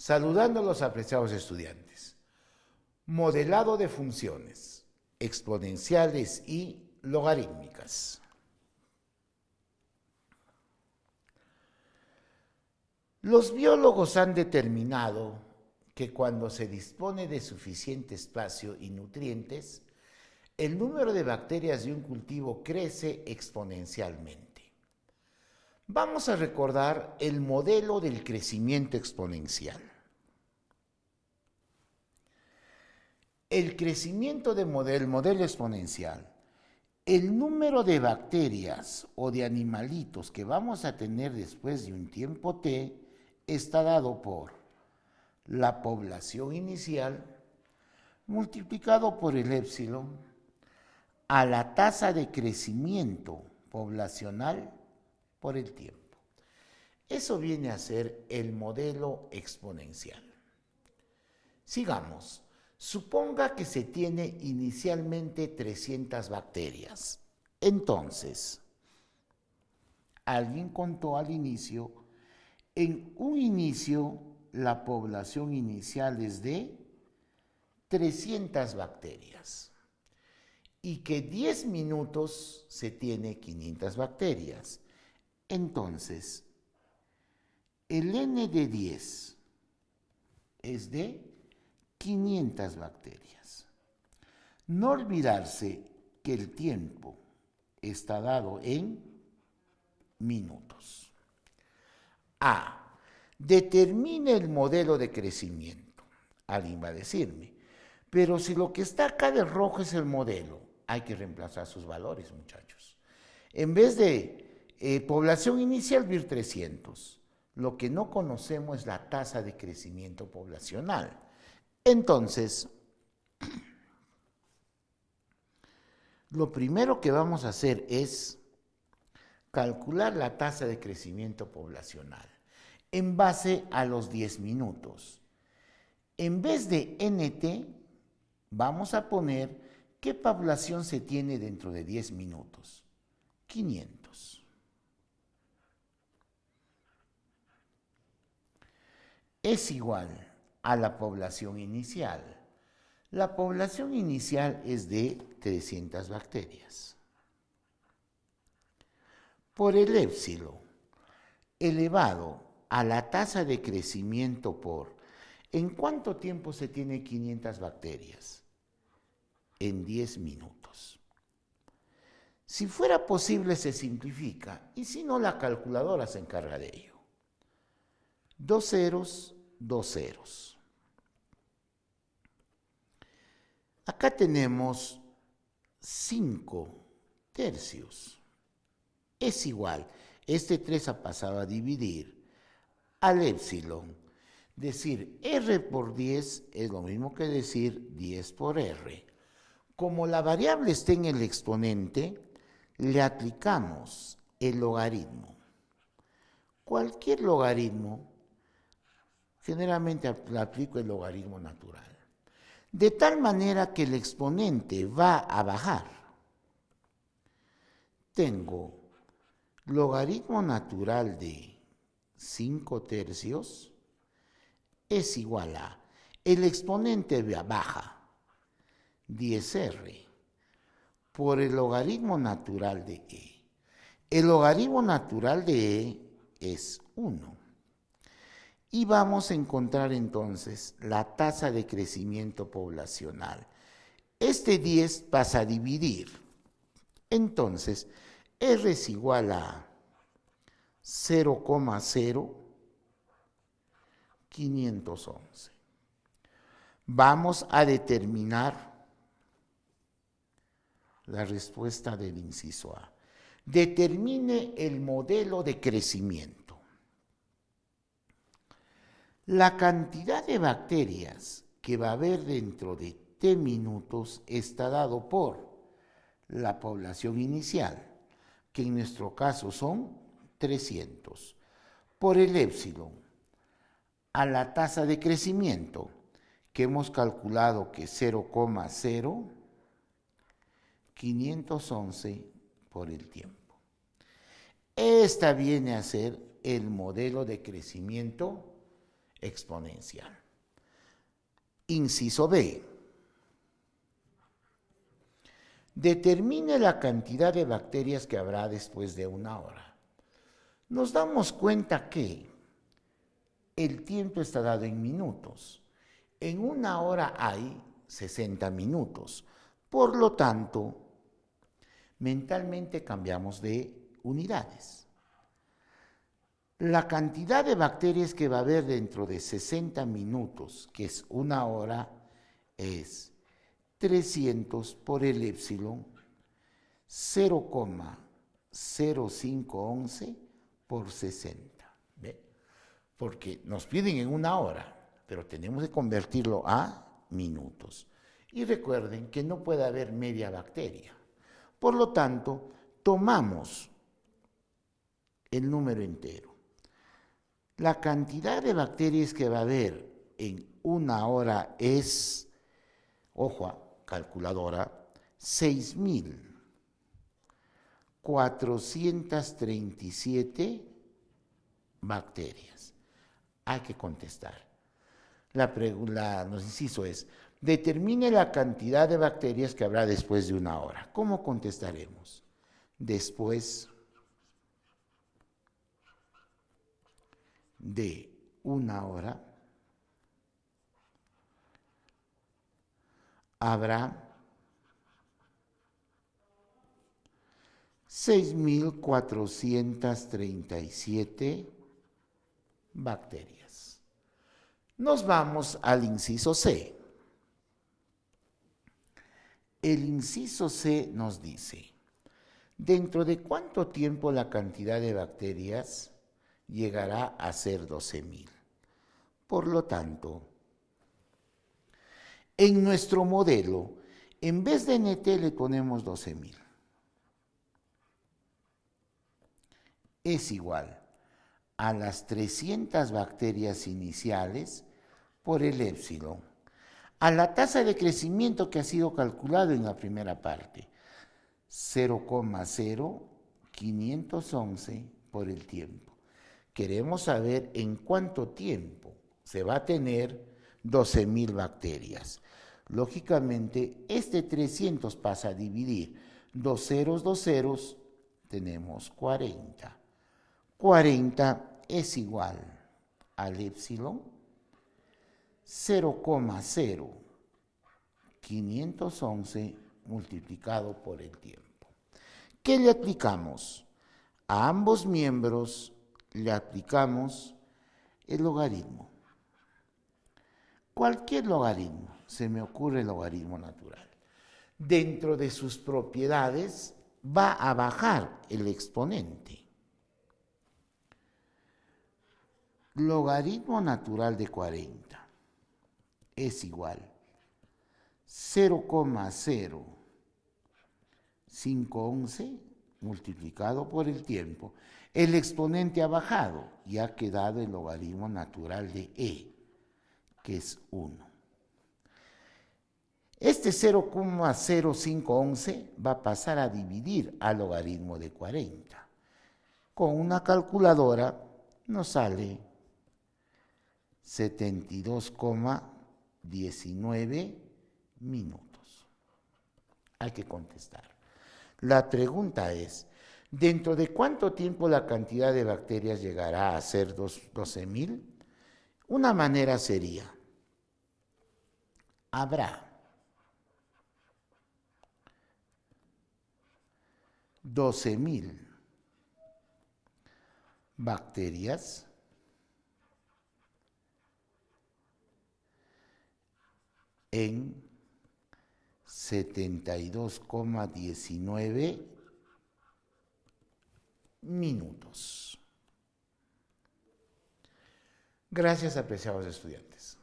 saludando a los apreciados estudiantes. Modelado de funciones exponenciales y logarítmicas. Los biólogos han determinado que cuando se dispone de suficiente espacio y nutrientes, el número de bacterias de un cultivo crece exponencialmente. Vamos a recordar el modelo del crecimiento exponencial. el crecimiento de modelo exponencial, el número de bacterias o de animalitos que vamos a tener después de un tiempo T está dado por la población inicial multiplicado por el épsilon a la tasa de crecimiento poblacional por el tiempo. Eso viene a ser el modelo exponencial. Sigamos. Suponga que se tiene inicialmente 300 bacterias. Entonces, alguien contó al inicio, en un inicio la población inicial es de 300 bacterias y que 10 minutos se tiene 500 bacterias. Entonces, el n de 10 es de 500 bacterias. No olvidarse que el tiempo está dado en minutos. A. Determine el modelo de crecimiento. Alguien va a decirme, pero si lo que está acá de rojo es el modelo, hay que reemplazar sus valores, muchachos. En vez de eh, población inicial, VIR 300. Lo que no conocemos es la tasa de crecimiento poblacional. Entonces, lo primero que vamos a hacer es calcular la tasa de crecimiento poblacional en base a los 10 minutos. En vez de NT, vamos a poner qué población se tiene dentro de 10 minutos. 500. Es igual a la población inicial. La población inicial es de 300 bacterias. Por el épsilo, elevado a la tasa de crecimiento por, ¿en cuánto tiempo se tiene 500 bacterias? En 10 minutos. Si fuera posible se simplifica y si no la calculadora se encarga de ello. Dos ceros dos ceros. Acá tenemos 5 tercios. Es igual, este 3 ha pasado a dividir al epsilon. Decir R por 10 es lo mismo que decir 10 por R. Como la variable está en el exponente, le aplicamos el logaritmo. Cualquier logaritmo Generalmente aplico el logaritmo natural. De tal manera que el exponente va a bajar. Tengo logaritmo natural de 5 tercios es igual a el exponente baja 10r por el logaritmo natural de e. El logaritmo natural de e es 1. Y vamos a encontrar entonces la tasa de crecimiento poblacional. Este 10 pasa a dividir. Entonces, R es igual a 0,0511. Vamos a determinar la respuesta del inciso A. Determine el modelo de crecimiento. La cantidad de bacterias que va a haber dentro de T minutos está dado por la población inicial, que en nuestro caso son 300, por el épsilon, a la tasa de crecimiento, que hemos calculado que 0,0, 511 por el tiempo. Esta viene a ser el modelo de crecimiento exponencial. Inciso B. Determine la cantidad de bacterias que habrá después de una hora. Nos damos cuenta que el tiempo está dado en minutos. En una hora hay 60 minutos. Por lo tanto, mentalmente cambiamos de unidades la cantidad de bacterias que va a haber dentro de 60 minutos, que es una hora, es 300 por el épsilon, 0,0511 por 60. Porque nos piden en una hora, pero tenemos que convertirlo a minutos. Y recuerden que no puede haber media bacteria. Por lo tanto, tomamos el número entero. La cantidad de bacterias que va a haber en una hora es, ojo, calculadora, 6.437 bacterias. Hay que contestar. La pregunta, nos inciso es, determine la cantidad de bacterias que habrá después de una hora. ¿Cómo contestaremos? Después de una hora, habrá 6.437 bacterias. Nos vamos al inciso C. El inciso C nos dice, ¿dentro de cuánto tiempo la cantidad de bacterias llegará a ser 12.000. Por lo tanto, en nuestro modelo, en vez de NT le ponemos 12.000. Es igual a las 300 bacterias iniciales por el épsilon. a la tasa de crecimiento que ha sido calculada en la primera parte, 0,0511 por el tiempo queremos saber en cuánto tiempo se va a tener 12.000 bacterias. Lógicamente, este 300 pasa a dividir. Dos ceros, dos ceros, tenemos 40. 40 es igual al epsilon 0,0 multiplicado por el tiempo. ¿Qué le aplicamos? A ambos miembros le aplicamos el logaritmo. Cualquier logaritmo, se me ocurre el logaritmo natural. Dentro de sus propiedades va a bajar el exponente. Logaritmo natural de 40 es igual 0,0511 multiplicado por el tiempo, el exponente ha bajado y ha quedado el logaritmo natural de e, que es 1. Este 0,0511 va a pasar a dividir al logaritmo de 40. Con una calculadora nos sale 72,19 minutos. Hay que contestar. La pregunta es, ¿dentro de cuánto tiempo la cantidad de bacterias llegará a ser 12.000? Una manera sería, habrá 12.000 bacterias en 72,19 minutos. Gracias, apreciados estudiantes.